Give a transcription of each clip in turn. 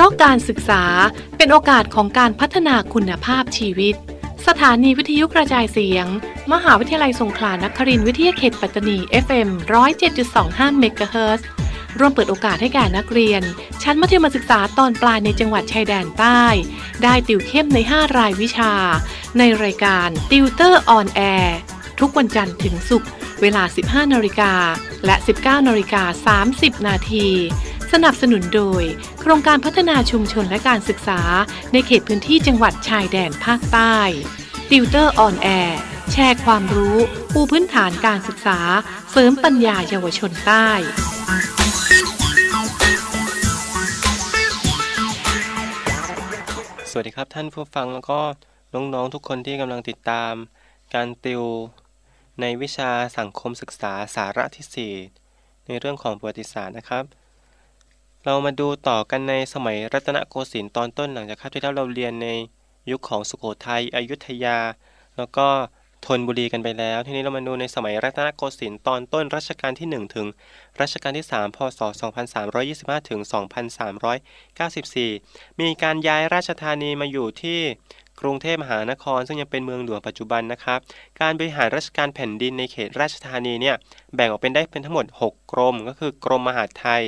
พราะการศึกษาเป็นโอกาสของการพัฒนาคุณภาพชีวิต สถานีวิทยุกระจายเสียง มหาวิทยาลัยสงขลานครินทร์วิทยาเขตปัตตานี FM 107.25เมกะเฮิรตซ์ร่วมเปิดโอกาสให้แก่นักเรียน ชั้นมัธยมศึกษาตอนปลายในจังหวัดชายแดนใต้ ได้ติวเข้มใน5รายวิชา ในรายการติวเตอร์ออนแอร์ทุกวันจันทร์ถึงศุกร์เวลา 15นาฬิกาและ19นาฬิกา30นาทีสนับสนุนโดยโครงการพัฒนาชุมชนและการศึกษาในเขตพื้นที่จังหวัดชายแดนภาคใต้ติวเตอร์ออนแอร์แชร์ความรู้ปูพื้นฐานการศึกษา เสริมปัญญาเยาวชนใต้ สวัสดีครับท่านผู้ฟังแล้วก็น้องๆทุกคนที่กำลังติดตาม การติวในวิชาสังคมศึกษาสาระที่4ในเรื่องของประวัติศาสตร์นะครับเรามาดูต่อกันในสมัยรัตนโกสินทร์ตอนต้นหลังจาก ที่เราเรียนในยุคของสุโขทัยอยุธยา แล้วก็ธนบุรีกันไปแล้ว ทีนี้เรามาดูในสมัยรัตนโกสินทร์ตอนต้นรัชกาลที่ 1 ถึงรัชกาลที่3พศ 2325ถึง2394 มีการย้ายราชธานีมาอยู่ที่กรุงเทพมหานครซึ่งยังเป็นเมืองหลวงปัจจุบันนะครับ การบริหารราชการแผ่นดินในเขตราชธานีเนี่ยแบ่งออกเป็นได้เป็นทั้งหมด 6 กรมก็คือกรมมหาดไทย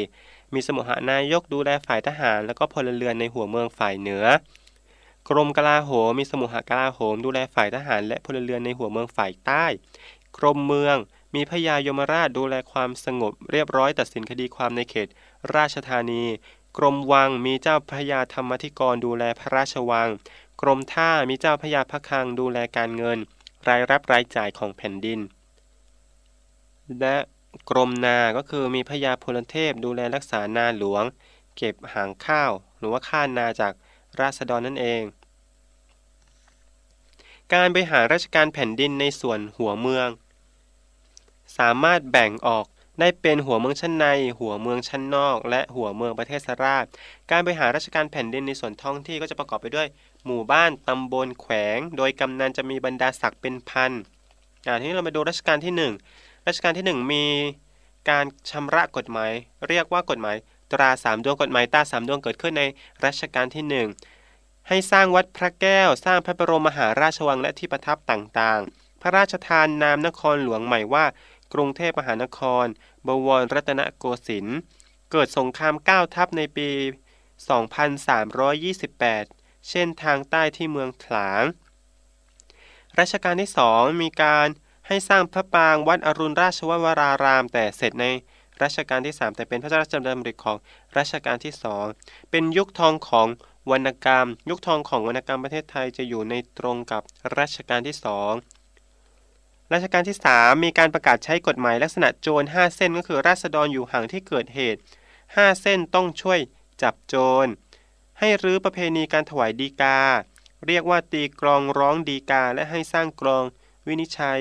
มีสมุหานายกดูแลฝ่ายทหาร และก็พลเรือนในหัวเมืองฝ่ายเหนือ กรมกลาโหมมีสมุหกลาโหมดูแลฝ่ายทหารและพลเรือนในหัวเมืองฝ่ายใต้ กรมเมืองมีพญายมราชดูแลความสงบ เรียบร้อยตัดสินคดีความในเขต ราชธานี กรมวังมีเจ้าพญาธรรมธิกรดูแลพระราชวัง กรมท่ามีเจ้าพญาพระคังดูแลการเงิน รายรับรายจ่ายของแผ่นดินและกรมนา ก็คือมีพญาพลเทพดูแลรักษานาหลวง เก็บหางข้าวหรือว่าข้านาจากราษฎรนั่นเอง การบริหารราชการแผ่นดินในส่วนหัวเมือง สามารถแบ่งออกได้เป็นหัวเมืองชั้นใน หัวเมืองชั้นนอก และหัวเมืองประเทศสราช การบริหารราชการแผ่นดินในส่วนท้องที่ก็จะประกอบไปด้วย หมู่บ้านตำบลแขวง โดยกำนันจะมีบรรดาศักดิ์เป็นพันอ่าทีนี้เรามาดูราชการที่ 1รัชกาลที่ 1 มี การชำระกฎหมายเรียกว่ากฎหมาย ตราสามดวงกฎหมายตาสามดวงเกิดขึ้นในรัชกาลที่ 1 ให้สร้างวัดพระแก้วสร้างพระบรมมหาราชวังและที่ประทับต่างๆ พระราชทานนามนครหลวงใหม่ว่า กรุงเทพมหานคร บวรรัตนโกสินทร์เกิดสงคราม9ทัพในปี 2328 เช่นทางใต้ที่เมืองถลาง รัชกาลที่สองมีการให้สร้างพระปางวัดอรุณราชววราราม แต่เสร็จในรัชกาลที่ 3 แต่เป็นพระราชดำริของรัชกาลที่ 2 เป็นยุคทองของวรรณกรรม ยุคทองของวรรณกรรมประเทศไทยจะอยู่ในตรงกับรัชกาลที่ 2รัชกาลที่ 3 มีการประกาศใช้กฎหมายลักษณะโจร5เส้นก็คือราษฎรอยู่ห่างที่เกิดเหตุ 5 เส้นต้องช่วยจับโจรให้รื้อประเพณีการถวายดีกา เรียกว่าตีกรองร้องดีกาและให้สร้างกรองวินิจฉัย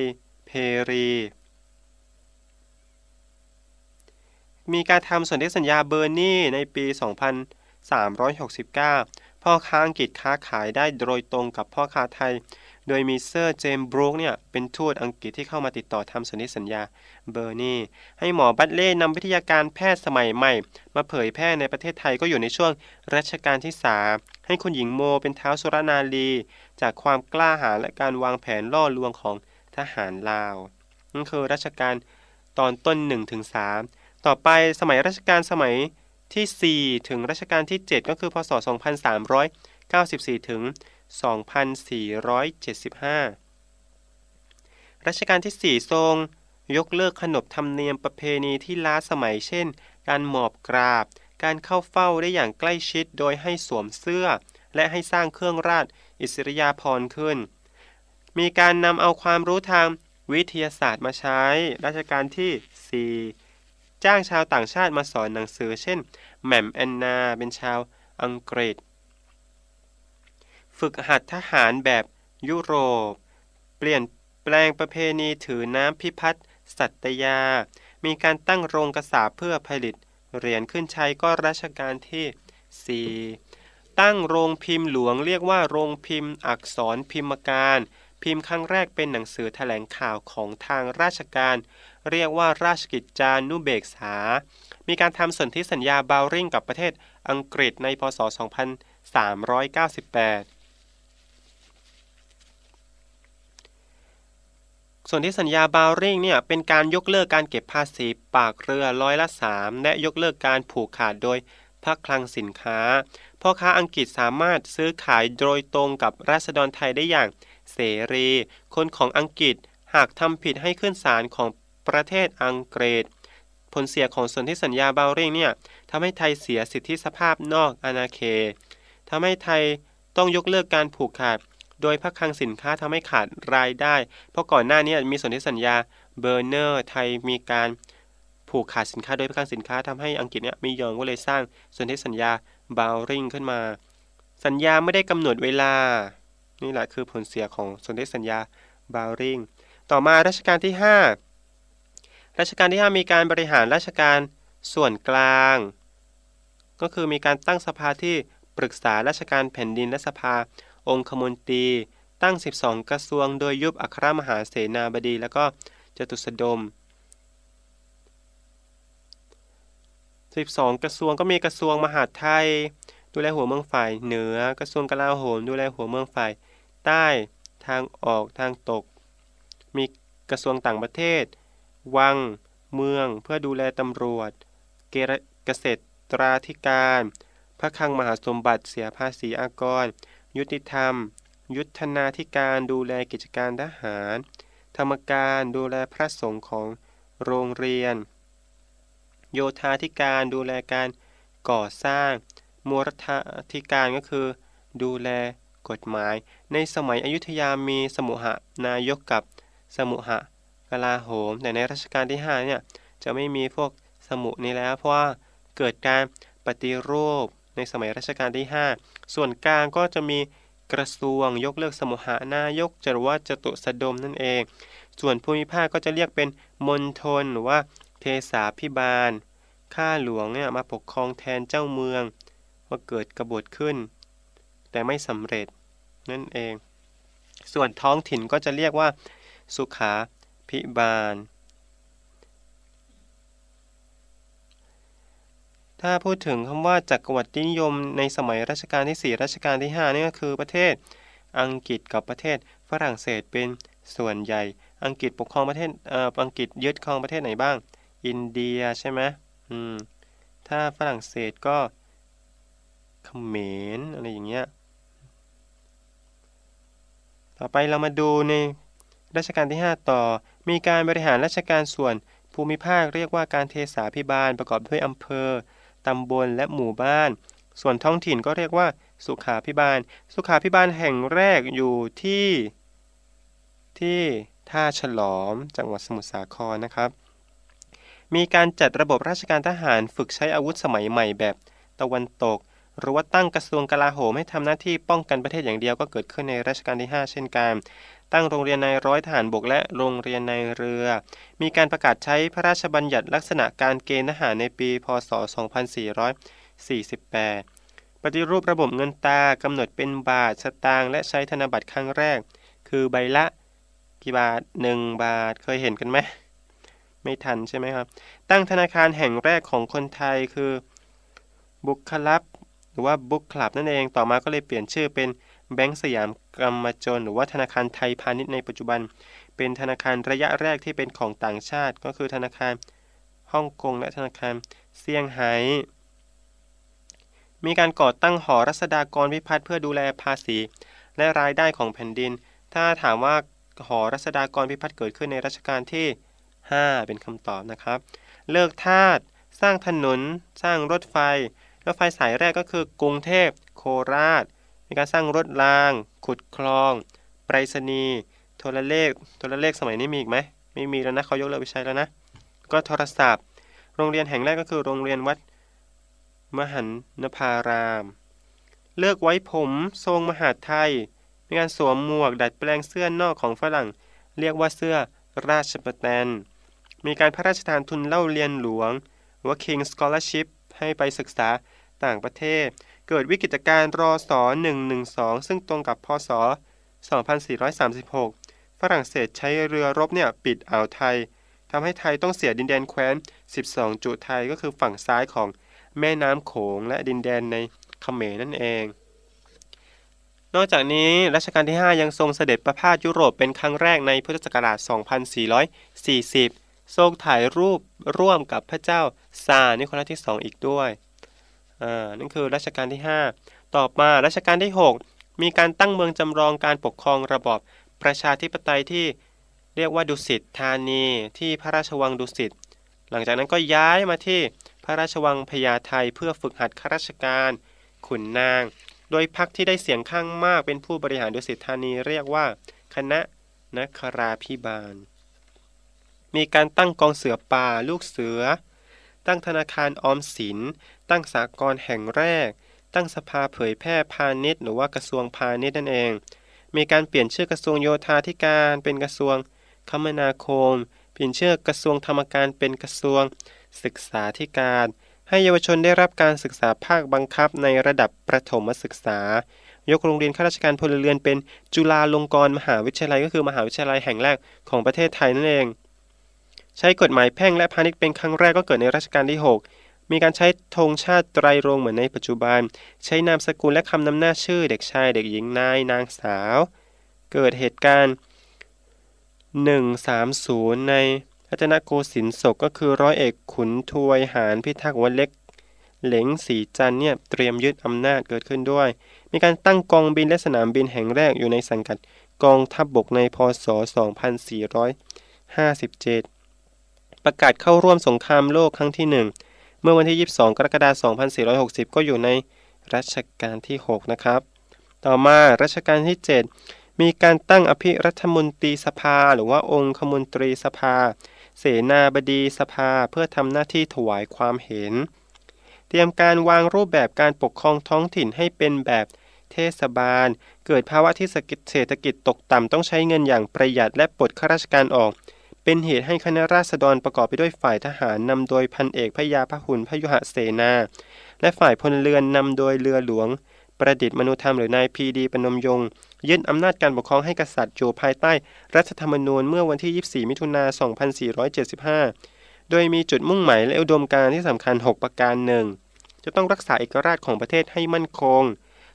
พรี มีการทำสนธิสัญญาเบอร์นี่ในปี 2369 พ่อค้าอังกฤษค้าขายได้โดยตรงกับพ่อค้าไทย โดยมีเซอร์เจมส์บรูคเนี่ยเป็นทูตอังกฤษที่เข้ามาติดต่อทำสนธิสัญญาเบอร์นี่ให้หมอบัตเล่นำวิทยาการแพทย์สมัยใหม่ มาเผยแพร่ในประเทศไทยก็อยู่ในช่วงรัชกาลที่สาให้คุณหญิงโมเป็นเท้าสุรนารีจากความกล้าหาญและการวางแผนล่อลวงของทหารลาว นั่นคือรัชกาลตอนต้น1ถึง3ต่อไปสมัยรัชกาลสมัยที่ 4 ถึงรัชกาลที่ 7 ก็คือพศ 2394 ถึง 2475 รัชกาลที่ 4 ทรงยกเลิกขนบธรรมเนียมประเพณีที่ล้าสมัยเช่นการหมอบกราบ การเข้าเฝ้าได้อย่างใกล้ชิดโดยให้สวมเสื้อและให้สร้างเครื่องราชอิสริยาภรณ์ขึ้นมีการนำเอาความรู้ทางวิทยาศาสตร์มาใช้ ราชการที่ 4 จ้างชาวต่างชาติมาสอนหนังสือ เช่นแหม่มแอนนา เป็นชาวอังกฤษ ฝึกหัดทหารแบบยุโรป เปลี่ยนแปลงประเพณีถือน้ำพิพัฒน์สัตยา มีการตั้งโรงกระสาเพื่อผลิต เหรียญขึ้นใช้ก็รัชกาลที่ 4 ตั้งโรงพิมพ์หลวงเรียกว่าโรงพิมพ์อักษรพิมพ์การพิมพ์ครั้งแรกเป็นหนังสือแถลงข่าวของทางราชการ เรียกว่าราชกิจจานุเบกษา มีการทำสนธิสัญญาบาวริ่งกับประเทศอังกฤษในพศ 2398ส่วนที่สัญญาบาวริ่งเนี่ยเป็นการยกเลิกการเก็บภาษีปากเรือร้อยละ 3 และยกเลิกการผูกขาดโดยพระคลังสินค้า พ่อค้าอังกฤษสามารถซื้อขายโดยตรงกับราษฎรไทยได้อย่างเสรี คนของอังกฤษ หากทำผิดให้ขึ้นศาลของประเทศอังกฤษ ผลเสียของสนธิสัญญาเบาเริงเนี่ยทำให้ไทยเสียสิทธิสภาพนอกอาณาเขตทำให้ไทยต้องยกเลิกการผูกขาด โดยพักคลังสินค้าทำให้ขาดรายได้ เพราะก่อนหน้านี้มีสนธิสัญญาเบอร์เนอร์ ไทยมีการผูกขาดสินค้าโดยพักคลังสินค้าทำให้อังกฤษเนี่ยมียองก็เลยสร้างสนธิสัญญาเบาเริงขึ้นมา สัญญาไม่ได้กำหนดเวลานี่แหละคือผลเสียของสนธิสัญญาบาวริง ต่อมารัชกาลที่ 5 รัชกาลที่ 5 มีการบริหารราชการส่วนกลาง ก็คือมีการตั้งสภาที่ปรึกษาราชการแผ่นดินและสภา องคมนตรี ตั้ง 12 กระทรวงโดยยุบอัครมหาเสนาบดี แล้วก็จตุสดม 12 กระทรวงก็มีกระทรวงมหาดไทยดูแลหัวเมืองฝ่าย เหนือกระทรวงกลาโหมดูแลหัวเมืองฝ่ายใต้ทางออกทางตก มีกระทรวงต่างประเทศ วังเมืองเพื่อดูแลตำรวจ เกษตราธิการ พระคลังมหาสมบัติเสียภาษีอากร ยุติธรรม ยุทธนาธิการ ดูแลกิจการทหาร ธรรมการดูแลพระสงฆ์ของโรงเรียน โยธาธิการดูแลการก่อสร้าง มรธาธิการก็คือดูแลกฎหมายในสมัยอยุธยา มีสมุหะนายกกับสมุหะกลาโหมแต่ในรัชกาลที่ 5 เนี่ย จะไม่มีพวกสมุนี้แล้ว เพราะว่าเกิดการปฏิรูปในสมัยรัชกาลที่ 5 ส่วนกลางก็จะมีกระทรวงยกเลิกสมุหานายก จรวดจตุสดมนั่นเอง ส่วนภูมิภาคก็จะเรียกเป็นมณฑลหรือว่าเทสาพิบาล ข้าหลวงเนี่ยมาปกครองแทนเจ้าเมืองว่าเกิดกบฏขึ้น แต่ไม่สำเร็จนั่นเอง ส่วนท้องถิ่นก็จะเรียกว่า สุขาพิบาล ถ้าพูดถึงคำว่าจักรวรรดินิยมในสมัยรัชกาลที่ 4รัชกาลที่5นี่ก็คือประเทศอังกฤษกับประเทศฝรั่งเศสเป็นส่วนใหญ่ อังกฤษปกครองประเทศออังกฤษยึดครองประเทศไหนบ้างอินเดีย ใช่ไหมอืมถ้าฝรั่งเศสก็เขมรอะไรอย่างเงี้ยต่อไปเรามาดูในรัชกาลที่ 5 ต่อ มีการบริหารราชการส่วนภูมิภาคเรียกว่าการเทศาพิบาลประกอบด้วยอำเภอ ตำบลและหมู่บ้าน ส่วนท้องถิ่นก็เรียกว่าสุขาพิบาล สุขาพิบาลแห่งแรกอยู่ที่ ที่ ท่าฉลอม จังหวัดสมุทรสาครนะครับ มีการจัดระบบราชการทหารฝึกใช้อาวุธสมัยใหม่แบบตะวันตกหรือว่าตั้งกระทรวงกลาโหมให้ทำหน้าที่ป้องกันประเทศอย่างเดียวก็เกิดขึ้นในรัชกาลที่ 5 เช่นกันตั้งโรงเรียนในร้อยทหารบกและโรงเรียนในเรือ มีการประกาศใช้พระราชบัญญัติลักษณะการเกณฑ์ทหารในปีพศ 2448 ปฏิรูประบบเงินตากำหนดเป็นบาท สตางค์และใช้ธนบัตรครั้งแรก คือใบละกี่บาท 1 บาทเคยเห็นกันไหมไม่ทันใช่ไหมครับตั้งธนาคารแห่งแรกของคนไทยคือบุคลับรือว่าบุ๊กคลับนั่นเองต่อมาก็เลยเปลี่ยนชื่อเป็นแบงก์สยามกรรมจนหรือว่าธนาคารไทยพาณิชย์ในปัจจุบัน เป็นธนาคารระยะแรกที่เป็นของต่างชาติ ก็คือธนาคารฮ่องกงและธนาคารเซี่ยงไฮ้มีการก่อตั้งหอรัศดากรพิพัฒน์เพื่อดูแลภาษีและรายได้ของแผ่นดิน ถ้าถามว่า หอรัศดากรพิพัฒน์เกิดขึ้นในรัชกาลที่ 5 เป็นคำตอบนะครับ เลิกทาสสร้างถนนสร้างรถไฟรถไฟสายแรกก็คือกรุงเทพโคราชมีการสร้างรถราง ขุดคลองไปรษณีย์โทรเลข โทรเลขสมัยนี้มีอีกไหมไม่มีแล้วนะเขายกเลิกไปใช้แล้วนะก็โทรศัพท์ โรงเรียนแห่งแรกก็คือโรงเรียนวัดมหันนภาราม เลือกไว้ผมทรงมหาไทย มีการสวมหมวกดัดแปลงเสื้อนอกของฝรั่ง เรียกว่าเสื้อราชประแตนมีการพระราชทานทุนเล่าเรียนหลวงว่า King Scholarship ให้ไปศึกษาต่างประเทศ เกิดวิกฤตการณ์รอสอ 112 ซึ่งตรงกับพศ 2436 ฝรั่งเศสใช้เรือรบเนี่ยปิดอ่าวไทย ทำให้ไทยต้องเสียดินแดนแคว้น 12 จุไทย ก็คือฝั่งซ้ายของแม่น้ำโขงและดินแดนในเขมรนั่นเอง นอกจากนี้ รัชกาลที่ 5 ยังทรงเสด็จประพาสยุโรปเป็นครั้งแรกในพุทธศักราช 2440ทรงถ่ายรูปร่วมกับพระเจ้าซานิโคลัสที่สองอีกด้วย อ่า นั่นคือรัชกาลที่ 5 ต่อมา รัชกาลที่ 6 มีการตั้งเมืองจำลองการปกครองระบอบประชาธิปไตยที่เรียกว่าดุสิตธานีที่พระราชวังดุสิต หลังจากนั้นก็ย้ายมาที่พระราชวังพญาไทเพื่อฝึกหัดข้าราชการขุนนาง โดยพรรคที่ได้เสียงข้างมากเป็นผู้บริหารดุสิตธานีเรียกว่าคณะนักราพิบาลมีการตั้งกองเสือป่าลูกเสือ ตั้งธนาคารออมสิน ตั้งสากลแห่งแรก ตั้งสภาเผยแพร่พาณิชย์ หรือว่ากระทรวงพาณิชย์นั่นเอง มีการเปลี่ยนชื่อกระทรวงโยธาธิการเป็นกระทรวงคมนาคม เปลี่ยนชื่อกระทรวงธรรมการเป็นกระทรวงศึกษาธิการ ให้เยาวชนได้รับการศึกษาภาคบังคับในระดับประถมศึกษา ยกโรงเรียนข้าราชการพลเรือนเป็นจุฬาลงกรณ์มหาวิทยาลัย ก็คือมหาวิทยาลัยแห่งแรกของประเทศไทยนั่นเองใช้กฎหมายแพ่งและพาณิชย์เป็นครั้งแรกก็เกิดในรัชกาลที่ 6 มีการใช้ธงชาติไตรรงเหมือนในปัจจุบัน ใช้นามสกุลและคำนำหน้าชื่อเด็กชายเด็กหญิงนายนางสาว เกิดเหตุการณ์ 130 ในรัตนโกสินทร์ศกก็คือร้อยเอกขุนทวยหารพิทักษ์วันเล็ก เหลงสีจันเนี่ยเตรียมยึดอำนาจเกิดขึ้นด้วย มีการตั้งกองบินและสนามบินแห่งแรกอยู่ในสังกัดกองทัพบบกในพศ 2457ประกาศเข้าร่วมสงครามโลกครั้งที่ 1 เมื่อวันที่ 22 กรกฎาคม2460 ก็อยู่ในรัชกาลที่6นะครับต่อมารัชกาลที่ 7 มีการตั้งอภิรัฐมนตรีสภาหรือว่าองค์คมนตรีสภา เสนาบดีสภาเพื่อทำหน้าที่ถวายความเห็น เตรียมการวางรูปแบบการปกครองท้องถิ่นให้เป็นแบบเทศบาล เกิดภาวะที่เศรษฐกิจตกต่ำต้องใช้เงินอย่างประหยัดและปลดข้าราชการออกเป็นเหตุให้คณะราษฎรประกอบไปด้วยฝ่ายทหารนำโดยพันเอกพยาพหุนพยุหเสนา และฝ่ายพลเรือนนำโดยเรือหลวงประดิษฐ์มนุธรรมหรือนายพีดีปนมยง ยึดอำนาจการปกครองให้กษัตริย์อยู่ภายใต้รัฐธรรมนูญเมื่อวันที่ 24 มิถุนา 2475 โดยมีจุดมุ่งหมายและอุดมการณ์ที่สำคัญ 6 ประการหนึ่งจะต้องรักษาเอกราชของประเทศให้มั่นคง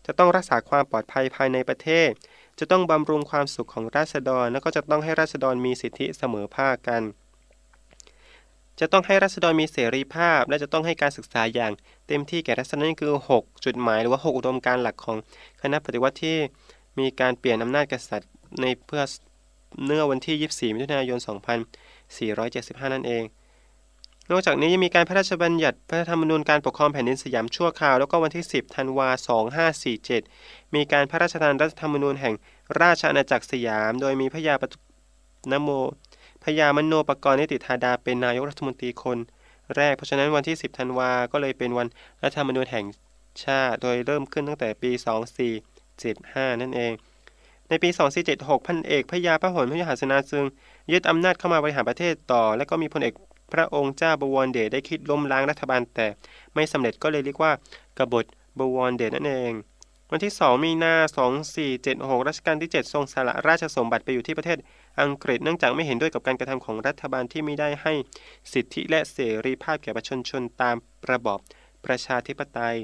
จะต้องรักษาความปลอดภัยภายในประเทศจะต้องบำรุงความสุขของราษฎรและก็จะต้องให้ราษฎรมีสิทธิเสมอภาคกัน จะต้องให้ราษฎรมีเสรีภาพและจะต้องให้การศึกษาอย่างเต็มที่แก่ราษฎรนั่นคือ 6 จุดหมายหรือว่า 6 อุดมการหลักของ คณะปฏิวัติที่มีการเปลี่ยนอำนาจกษัตริย์ในเพื่อเนื้อวันที่ 24มิถุนายน 2475 นั่นเองนอกจากนี้ยังมีการพระราชบัญญัติพระธรรมนูญการปกครองแผ่นดินสยามชั่วคราว แล้วก็วันที่ 10ธันวา 2547 มีการพระราชทานรัฐธรรมนูญแห่งราชอาณาจักรสยาม โดยมีพระยาปนโมพยามโนปกรณ์นิติธาดาเป็นนายกรัฐมนตรีคน แรกเพราะฉะนั้นวันที่ 10ธันวาก็เลยเป็นวันรัฐธรรมนูญแห่งชาติโดยเริ่มขึ้นตั้งแต่ปี2475นั่นเอง ในปี2476พันเอกพยาพระหลพยาหาสนาซึงยึดอำนาจเข้ามาบริหารประเทศต่อและก็มีพลเอกพระองค์เจ้าบวรเดชได้คิดล้มล้างรัฐบาล แต่ไม่สำเร็จก็เลยเรียกว่ากบฏบวรเดชนั่นเอง วันที่ 2 มีนา 2476รัชกาลที่ 7 ทรงสละราชสมบัติไปอยู่ที่ประเทศอังกฤษเนื่องจากไม่เห็นด้วยกับการกระทำของรัฐบาลที่ไม่ได้ให้สิทธิและเสรีภาพแก่ประชาชนตามระบอบประชาธิปไตย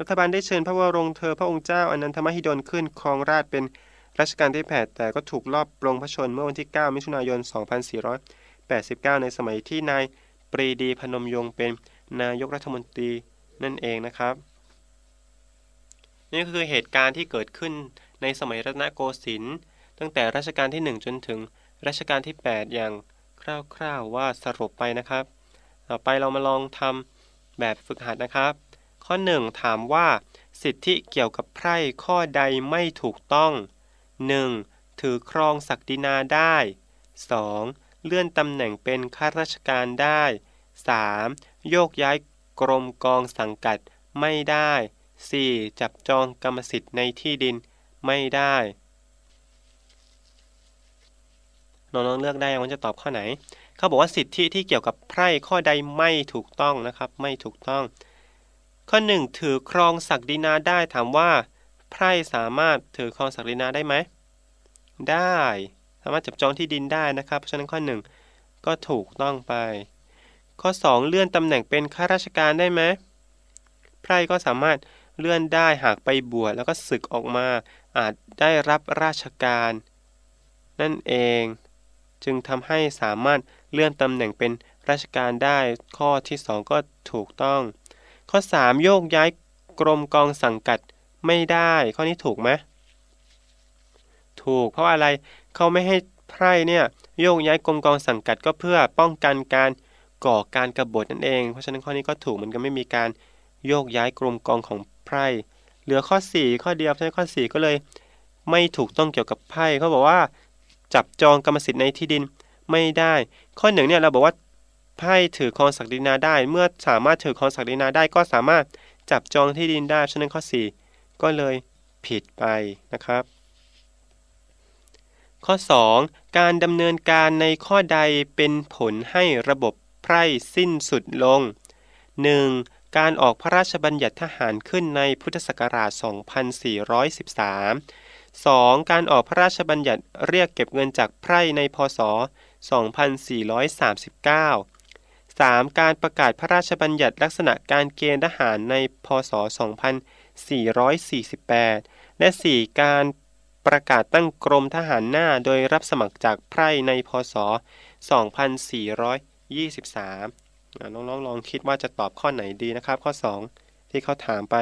รัฐบาลได้เชิญพระวรงเธอพระองค์เจ้าอนันทมหิดลขึ้น ครองราชเป็นรัชกาลที่8แต่ก็ถูกลอบปลงพระชนเมื่อวันที่ 9 มิถุนายน2400 2589 ในสมัยที่นาย ปรีดีพนมยงค์เป็นนายกรัฐมนตรีนั่นเองนะครับ นี่คือเหตุการณ์ที่เกิดขึ้นในสมัยรัตนโกสินทร์ตั้งแต่รัชกาลที่ 1 จนถึงรัชกาลที่ 8 อย่าง คร่าวๆว่าสรุปไปนะครับ ต่อไปเรามาลองทำแบบฝึกหัดนะครับ ข้อ 1 ถามว่าสิทธิเกี่ยวกับไพร่ข้อใดไม่ถูกต้อง 1. ถือครองศักดินาได้ 2. เลื่อนตำแหน่งเป็นข้าราชการได้ 3. โยกย้ายกรมกองสังกัดไม่ได้ 4. จับจองกรรมสิทธิ์ในที่ดินไม่ได้ น้องๆเลือกได้ ว่าจะตอบข้อไหน เขาบอกว่าสิทธิที่เกี่ยวกับไพร่ข้อใดไม่ถูกต้องนะครับ ไม่ถูกต้อง ข้อ1ถือครองศักดินาได้ ถามว่าไพร่สามารถถือครองศักดินาได้ไหม ได้ามารถจับจองที่ดินได้นะครับเพราะฉะนั้นข้อ 1 ก็ถูกต้องไป ข้อ 2 เลื่อนตำแหน่งเป็นข้าราชการได้ไหมไพร่ก็สามารถเลื่อนได้หากไปบวช แล้วก็ศึกออกมาอาจได้รับราชการ นั่นเองจึงทำให้สามารถเลื่อนตำแหน่งเป็นราชการได้ ข้อที่ 2 ก็ถูกต้อง ข้อ 3 โยกย้ายกรมกองสังกัดไม่ได้ข้อนี้ถูกไหมถูกเพราะอะไรเขาไม่ให้ไพร่เนี่ยโยกย้ายกรมกองสังกัดก็เพื่อป้องกันการก่อการกรบฏนั่นเอง เพราะฉะนั้นข้อนี้ก็ถูกมันก็ไม่มีการโยกย้ายกรมกองของไพร่เหลือข้อ 4 ข้อเดียวใช่ข้อ 4 ก็เลยไม่ถูกต้องเกี่ยวกับไพ่เขาบอกว่าจับจองกรรมสิทธิ์ในที่ดินไม่ได้ ข้อหนึ่งเนี่ยเราบอกว่าไพ่ถือครองศักดินาได้เมื่อสามารถถือครองศักดินาได้ก็สามารถจับจองที่ดินได้ฉะนั้นข้อ 4 ก็เลยผิดไปนะครับข้อ 2. การดำเนินการในข้อใดเป็นผลให้ระบบไพร่สิ้นสุดลง 1. การออกพระราชบัญญัติทหารขึ้นในพุทธศักราช 2413 2. การออกพระราชบัญญัติเรียกเก็บเงินจากไพร่ในพศ 2439 3. การประกาศพระราชบัญญัติลักษณะการเกณฑ์ทหารในพศ 2448 และ 4. การประกาศตั้งกรมทหารหน้าโดยรับสมัครจากไพร่ในพศ 2423น้องๆ ลองคิดว่าจะตอบข้อไหนดีนะครับ ข้อ 2 ที่เขาถามไป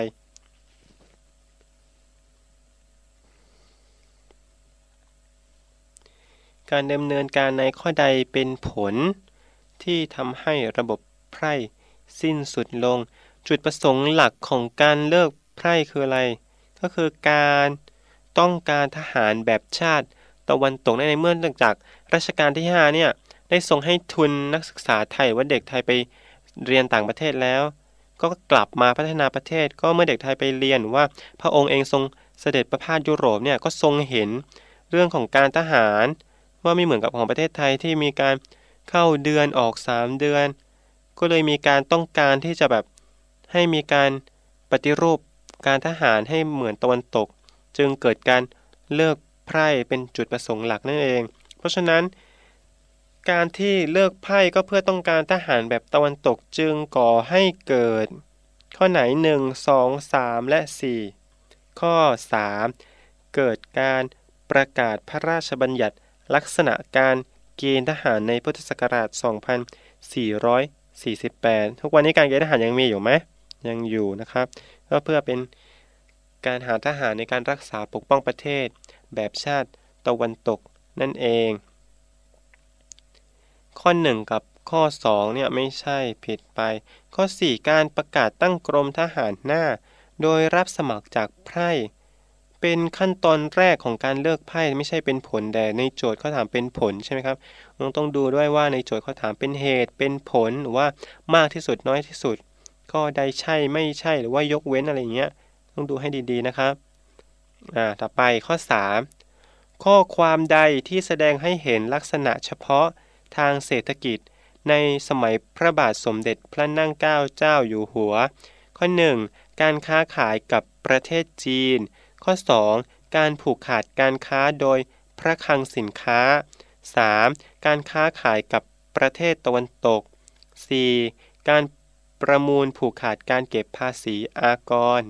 การดำเนินการในข้อใดเป็นผล ที่ทำให้ระบบไพร่สิ้นสุดลง จุดประสงค์หลักของการเลิกไพร่คืออะไร ก็คือการต้องการทหารแบบชาติตะวันตกในเมื่อตั้งจากรัชกาลที่5เนี่ยได้ส่งให้ทุนนักศึกษาไทยว่าเด็กไทยไปเรียนต่างประเทศแล้ว ก็กลับมาพัฒนาประเทศก็เมื่อเด็กไทยไปเรียนว่า พระองค์เองทรงเสด็จประพาสยุโรปเนี่ยก็ทรงเห็นเรื่องของการทหาร ว่าไม่เหมือนกับของประเทศไทยที่มีการเข้าเดือนออก 3 เดือน ก็เลยมีการต้องการที่จะแบบให้มีการปฏิรูป การทหารให้เหมือนตะวันตกจึงเกิดการเลิกไพ่เป็นจุดประสงค์หลักนั่นเอง เพราะฉะนั้น การที่เลิกไพ่ก็เพื่อต้องการทหารแบบตะวันตกจึงก่อให้เกิดข้อไหน 1 2 3 และ 4 ข้อ 3 เกิดการประกาศพระราชบัญญัติลักษณะการเกณฑ์ทหารในพุทธศักราช 2448ทุกวันนี้การเกณฑ์ทหารยังมีอยู่ไหมยังอยู่นะครับก็เพื่อเป็นการหาทหารในการรักษาปกป้องประเทศ แบบชาติตะวันตกนั่นเอง ข้อ1กับข้อ2เนี่ยไม่ใช่ผิดไป ข้อ 4 การประกาศตั้งกรมทหารหน้า โดยรับสมัครจากไพร่เป็นขั้นตอนแรกของการเลือกไพ่ไม่ใช่เป็นผลแต่ในโจทย์เขาถามเป็นผลใช่ไหมครับต้องต้องดูด้วยว่าในโจทย์เขาถามเป็นเหตุเป็นผลหรือว่ามากที่สุดน้อยที่สุดข้อใดใช่ไม่ใช่หรือว่ายกเว้นอะไรอย่างเงี้ยต้องดูให้ดีๆ นะครับอ่าต่อไปข้อ3ข้อความใดที่แสดงให้เห็นลักษณะเฉพาะทางเศรษฐกิจในสมัยพระบาทสมเด็จพระนั่งเกล้าเจ้าอยู่หัว ข้อ 1. การค้าขายกับประเทศจีน ข้อ 2. การผูกขาดการค้าโดยพระคลังสินค้า 3. การค้าขายกับประเทศตะวันตก 4. การประมูลผูกขาดการเก็บภาษีอากร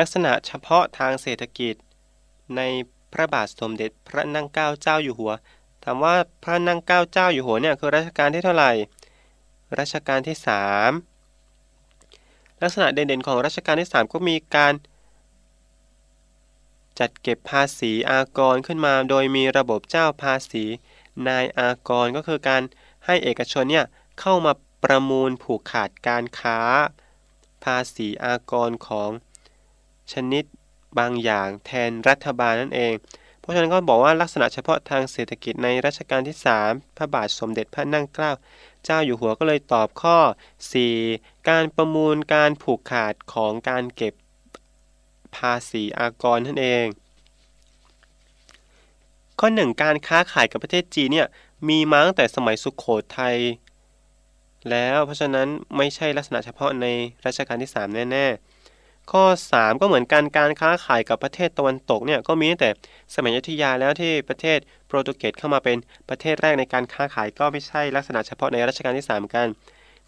ลักษณะเฉพาะทางเศรษฐกิจ ในพระบาทสมเด็จพระนั่งเก้าเจ้าอยู่หัว ถามว่าพระนั่งเก้าเจ้าอยู่หัวเนี่ยคือรัชกาลที่เท่าไหร่ รัชกาลที่ 3 ลักษณะเด่นๆของรัชกาลที่ 3 ก็มีการ จัดเก็บภาษีอากรขึ้นมา โดยมีระบบเจ้าภาษีนายอากรก็คือการให้เอกชนเนี่ยเข้ามาประมูลผูกขาดการค้า ภาษีอากรของชนิดบางอย่างแทนรัฐบาลนั่นเอง เพราะฉะนั้นก็บอกว่าลักษณะเฉพาะทางเศรษฐกิจในรัชกาลที่ 3 พระบาทสมเด็จพระนั่งเกล้าเจ้าอยู่หัวก็เลยตอบข้อ 4 การประมูลการผูกขาดของการเก็บภาษีอากรนั่นเอง ข้อหนึ่งการค้าขายกับประเทศจีนเนี่ยมีมาตั้งแต่สมัยสุขโขทัยแล้วเพราะฉะนั้นไม่ใช่ลักษณะเฉพาะในรัชกาลที่3แน่ๆข้อ3ก็เหมือนกันการค้าขายกับประเทศตะวันตกเนี่ยก็มีตั้งแต่สมัยยุทธยาแล้วที่ประเทศโปรตุเกสเข้ามาเป็นประเทศแรกในการค้าขายก็ไม่ใช่ลักษณะเฉพาะในรัชกาลที่ 3 กัน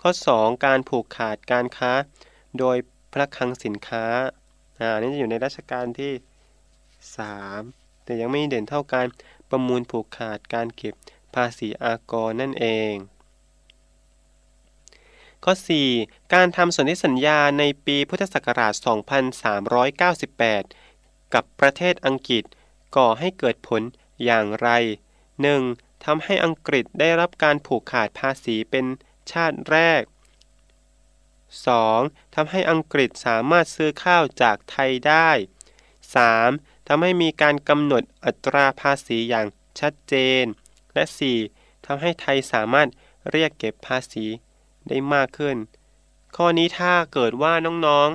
ข้อ 2 การผูกขาดการค้า โดยพระคลังสินค้าอ่านี่จะอยู่ในรัชกาลที่ 3 แต่ยังไม่เด่นเท่าการประมูลผูกขาดการเก็บภาษีอากรนั่นเองข้อ 4. การทำสนธิสัญญาในปีพุทธศักราช 2398 กับประเทศอังกฤษก่อให้เกิดผลอย่างไร 1. ทำให้อังกฤษได้รับการผูกขาดภาษีเป็นชาติแรก 2. ทำให้อังกฤษสามารถซื้อข้าวจากไทยได้ 3. ทำให้มีการกำหนดอัตราภาษีอย่างชัดเจน และ 4. ทำให้ไทยสามารถเรียกเก็บภาษีได้มากขึ้น ข้อนี้ถ้าเกิดว่าน้อง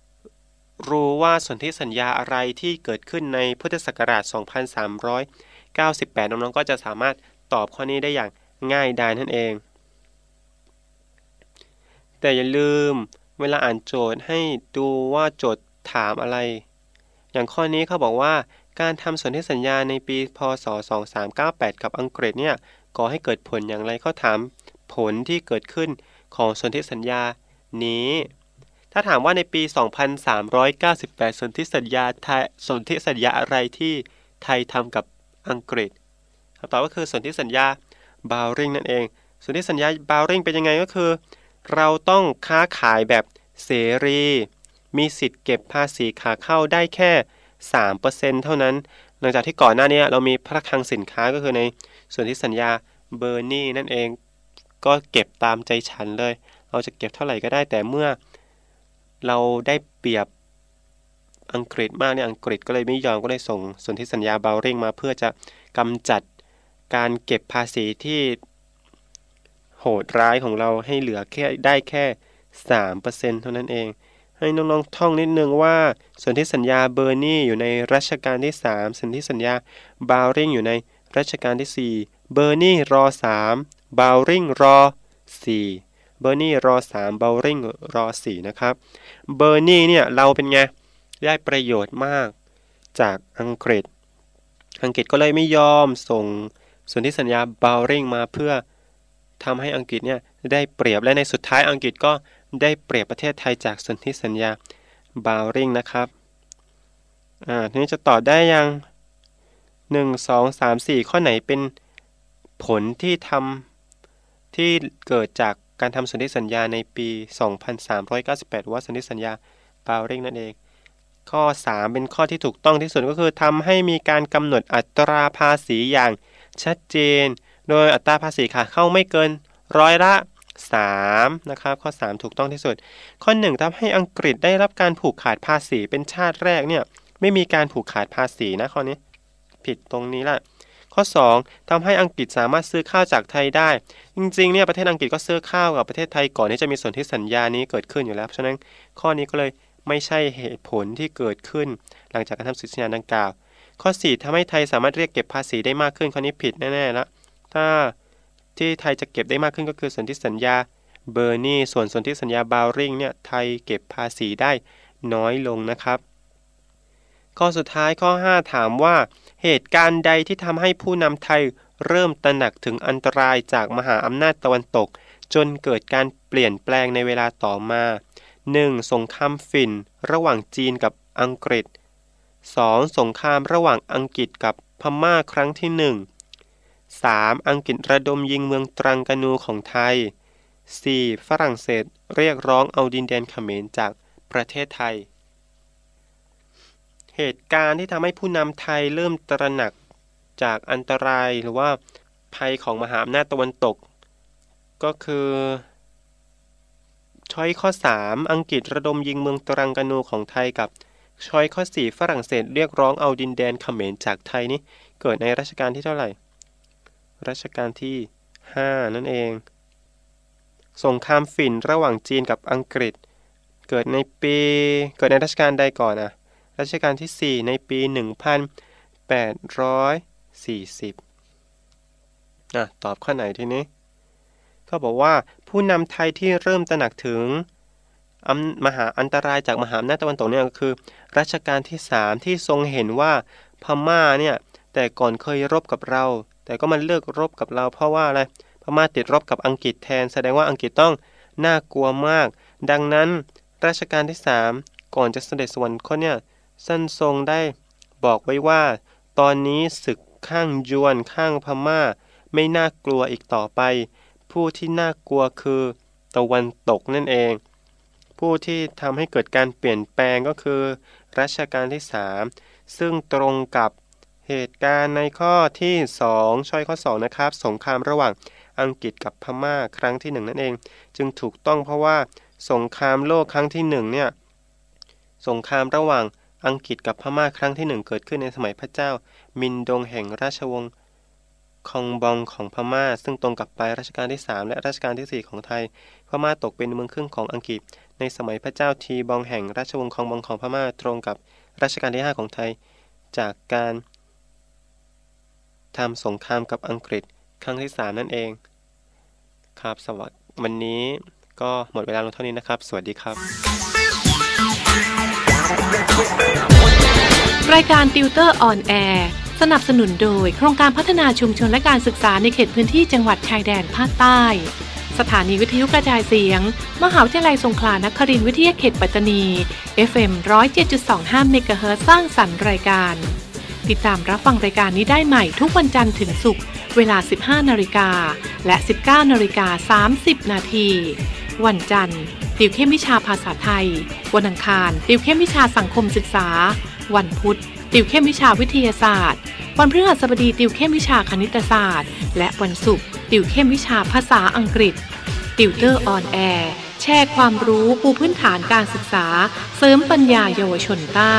ๆ รู้ว่าสนธิสัญญาอะไรที่เกิดขึ้นในพุทธศักราช 2398 น้องๆก็จะสามารถตอบข้อนี้ได้อย่างง่ายดายนั่นเอง แต่อย่าลืมเวลาอ่านโจทย์ให้ดูว่าโจทย์ถามอะไร อย่างข้อนี้เขาบอกว่าการทำสนธิสัญญาในปี พศ 2398 กับอังกฤษเนี่ยก่อให้เกิดผลอย่างไรเขาถามผลที่เกิดขึ้นของสนธิสัญญานี้ ถ้าถามว่าในปี 2398 สนธิสัญญาไทยสนธิสัญญาอะไรที่ไทยทำกับอังกฤษคำตอบก็คือสนธิสัญญาบาวริงนั่นเอง สนธิสัญญาบาวริงเป็นยังไงก็คือ เราต้องค้าขายแบบเสรีมีสิทธิ์เก็บภาษีขาเข้าได้แค่ 3%เท่านั้น หลังจากที่ก่อนหน้านี้เรามีพระคลังสินค้าก็คือในส่วนที่สัญญาเบอร์นี่นั่นเองก็เก็บตามใจฉันเลย เราจะเก็บเท่าไหร่ก็ได้ แต่เมื่อเราได้เปรียบอังกฤษมากเนี่ย อังกฤษก็เลยไม่ยอม ก็เลยส่งสนธิสัญญาเบาเร่งมาเพื่อจะกำจัดการเก็บภาษีที่โหดร้ายของเราให้เหลือแค่ได้แค่ 3%เท่านั้นเอง ให้น้องๆท่องนิดนึงว่าสนธิสัญญาเบอร์นี่อยู่ในรัชกาลที่ 3สนธิสัญญาบาวริงอยู่ในรัชกาลที่4เบอร์นี่รอ3บาวริงรอสี่เบอร์นี่รอสามบาวริงรอสี่นะครับ เบอร์นี่เนี่ยเราเป็นไง ได้ประโยชน์มากจากอังกฤษ อังกฤษก็เลยไม่ยอมส่งส่วนที่สัญญาบาวริงมาเพื่อทำให้อังกฤษเนี่ยได้เปรียบ และในสุดท้ายอังกฤษก็ได้เปรียบประเทศไทยจากสนีิสัญญาบาวริงนะครับ อ่า ทีนี้จะตอบได้ยัง 1 2 3 4 ข้อไหนเป็นผลที่ทำที่เกิดจากการทำสนธิสัญญาในปี 2398ว่าสนธิสัญญาปาริงนั่นเอง ข้อ 3 เป็นข้อที่ถูกต้องที่สุดก็คือทำให้มีการกำหนดอัตราภาษีอย่างชัดเจน โดยอัตราภาษีขาเข้าไม่เกินร้อยละ3นะครับข้อ 3 ถูกต้องที่สุด ข้อ1ทำให้อังกฤษได้รับการผูกขาดภาษีเป็นชาติแรกเนี่ยไม่มีการผูกขาดภาษีนะข้อนี้ผิดตรงนี้แหละข้อ 2ทำให้อังกฤษสามารถซื้อข้าวจากไทยได้ จริงๆเนี่ยประเทศอังกฤษก็ซื้อข้าวกับประเทศไทยก่อนที่จะมีสนธิสัญญานี้เกิดขึ้นอยู่แล้วเพราะฉะนั้นข้อนี้ก็เลยไม่ใช่เหตุผลที่เกิดขึ้น หลังจากการทำสัญญาดังกล่าว ข้อ 4 ทำให้ไทยสามารถเรียกเก็บภาษีได้มากขึ้นข้อนี้ผิดแน่ๆละถ้าที่ไทยจะเก็บได้มากขึ้นก็คือสนธิสัญญาเบอร์นี่ส่วนสนธิสัญญาบาวริงเนี่ยไทยเก็บภาษีได้น้อยลงนะครับ ข้อสุดท้ายข้อ 5 ถามว่าเหตุการณ์ใดที่ทำให้ผู้นำไทยเริ่มตระหนักถึงอันตรายจากมหาอำนาจตะวันตก จนเกิดการเปลี่ยนแปลงในเวลาต่อมา 1. สงครามฝิ่นระหว่างจีนกับอังกฤษ 2. สงครามระหว่างอังกฤษกับพม่าครั้งที่ 1 3. อังกฤษระดมยิงเมืองตรังกานูของไทย 4. ฝรั่งเศสเรียกร้องเอาดินแดนเขมรจากประเทศไทยเหตุการณ์ที่ทำให้ผู้นำไทยเริ่มตระหนักจากอันตรายหรือว่าภัยของมหาอำนาจตะวันตก ก็คือ ช้อยข้อ 3 อังกฤษระดมยิงเมืองตรังกานูของไทยกับช้อยข้อ 4 ฝรั่งเศสเรียกร้องเอาดินแดนเขมรจากไทยนี่เกิดในรัชกาลที่เท่าไหร่ รัชกาลที่ 5 นั่นเอง สงครามฝิ่นระหว่างจีนกับอังกฤษ เกิดในปีเกิดในรัชกาลใดก่อนอะรัชกาลที่ 4 ในปี 1840อ่ะตอบข้อไหนทีนี้เขาบอกว่าผู้นำไทยที่เริ่มตระหนักถึง มหาอันตรายจากมหาอำนาจตะวันตกเนี่ย ก็คือ รัชกาลที่ 3 ที่ทรงเห็นว่าพม่าเนี่ยแต่ก่อนเคยรบกับเรา แต่ก็มันเลิกรบกับเรา เพราะว่าอะไร พม่าติดรบกับอังกฤษแทน แสดงว่าอังกฤษต้องน่ากลัวมาก ดังนั้นรัชกาลที่ 3 ก่อนจะเสด็จสวรรคตเนี่ยสั้นทรงได้บอกไว้ว่า ตอนนี้ศึกข้างยวนข้างพม่า ไม่น่ากลัวอีกต่อไป ผู้ที่น่ากลัวคือ ตะวันตกนั่นเอง ผู้ที่ทำให้เกิดการเปลี่ยนแปลงก็คือรัชกาลที่สามซึ่งตรงกับเหตุการณ์ในข้อที่ 2ช่อยข้อ2นะครับสงครามระหว่างอังกฤษกับพม่าครั้งที่1นั่นเองจึงถูกต้องเพราะว่าสงครามโลกครั้งที่1เนี่ยสงครามระหว่างอังกฤษกับพม่าครั้งที่หนึ่งเกิดขึ้นในสมัยพระเจ้า มินดงแห่งราชวงศ์คองบองของพม่า ซึ่งตรงกับปลายรัชกาลที่ 3 และรัชกาลที่ 4 ของไทย พม่าตกเป็นเมืองครึ่งของอังกฤษในสมัยพระเจ้าทีบองแห่งราชวงศ์คองบองของพม่าตรงกับรัชกาลที่ 5 ของไทย จากการทำสงครามกับอังกฤษครั้งที่3นั่นเอง ครับสวัสดีวันนี้ ก็หมดเวลาลงเท่านี้นะครับ สวัสดีครับรายการติวเตอร์ออนแอร์สนับสนุนโดยโครงการพัฒนาชุมชนและการศึกษาในเขตพื้นที่จังหวัดชายแดนภาคใต้ สถานีวิทยุกระจายเสียง มหาวิทยาลัยสงขลานครินทร์วิทยาเขตปัตตานี FM 107.25เมกะเฮิร์สร้างสรรค์รายการ ติดตามรับฟังรายการนี้ได้ใหม่ทุกวันจันทร์ถึงศุกร์เวลา 15นาฬิกาและ 19นาฬิกา30นาทีวันจันทร์ ติวเข้มวิชาภาษาไทย วันอังคาร ติวเข้มวิชาสังคมศึกษา วันพุธ ติวเข้มวิชาวิทยาศาสตร์ วันพฤหัสบดี ติวเข้มวิชาคณิตศาสตร์ และวันศุกร์ ติวเข้มวิชาภาษาอังกฤษ ติวเตอร์ออนแอร์ แชร์ความรู้ปูพื้นฐานการศึกษา เสริมปัญญาเยาวชนใต้